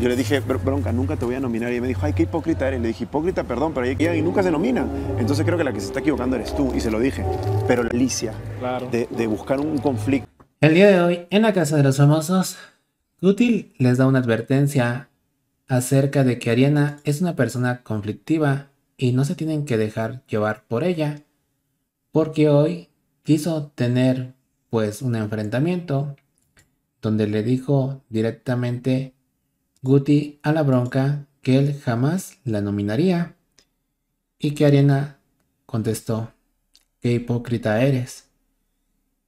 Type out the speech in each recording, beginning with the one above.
Yo le dije, bronca, nunca te voy a nominar. Y me dijo, ay, qué hipócrita eres. Le dije, hipócrita, perdón, pero ella y nunca se nomina. Entonces creo que la que se está equivocando eres tú. Y se lo dije. Pero la Alicia, de, buscar un conflicto. El día de hoy, en la Casa de los Famosos, Gutil les da una advertencia acerca de que Ariana es una persona conflictiva y no se tienen que dejar llevar por ella, porque hoy quiso tener pues un enfrentamiento donde le dijo directamente Guti a la bronca que él jamás la nominaría y que Ariana contestó, qué hipócrita eres.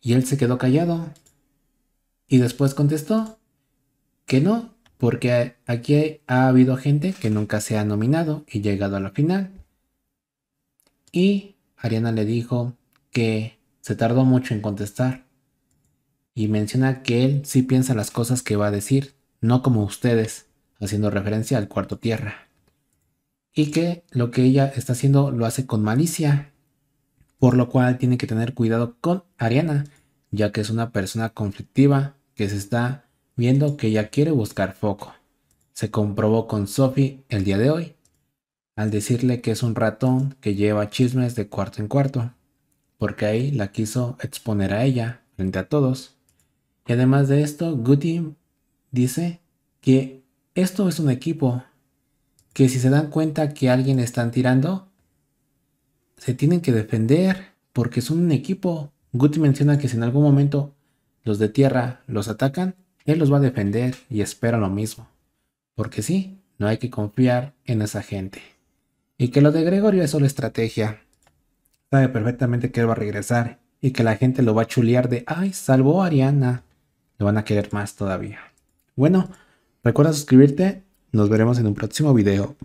Y él se quedó callado y después contestó que no, porque aquí ha habido gente que nunca se ha nominado y llegado a la final. Y Ariana le dijo que se tardó mucho en contestar y menciona que él sí piensa las cosas que va a decir, no como ustedes, haciendo referencia al cuarto tierra. Y que lo que ella está haciendo lo hace con malicia, por lo cual tiene que tener cuidado con Ariana, ya que es una persona conflictiva que se está viendo que ella quiere buscar foco. Se comprobó con Sophie el día de hoy, al decirle que es un ratón que lleva chismes de cuarto en cuarto, porque ahí la quiso exponer a ella frente a todos. Y además de esto, Goody dice que esto es un equipo, que si se dan cuenta que alguien están tirando, se tienen que defender porque es un equipo. Guti menciona que si en algún momento los de tierra los atacan, él los va a defender y espera lo mismo. Porque sí, no hay que confiar en esa gente. Y que lo de Gregorio es solo estrategia. Sabe perfectamente que él va a regresar y que la gente lo va a chulear de, ay, salvó a Ariana. Lo van a querer más todavía. Bueno, recuerda suscribirte, nos veremos en un próximo video.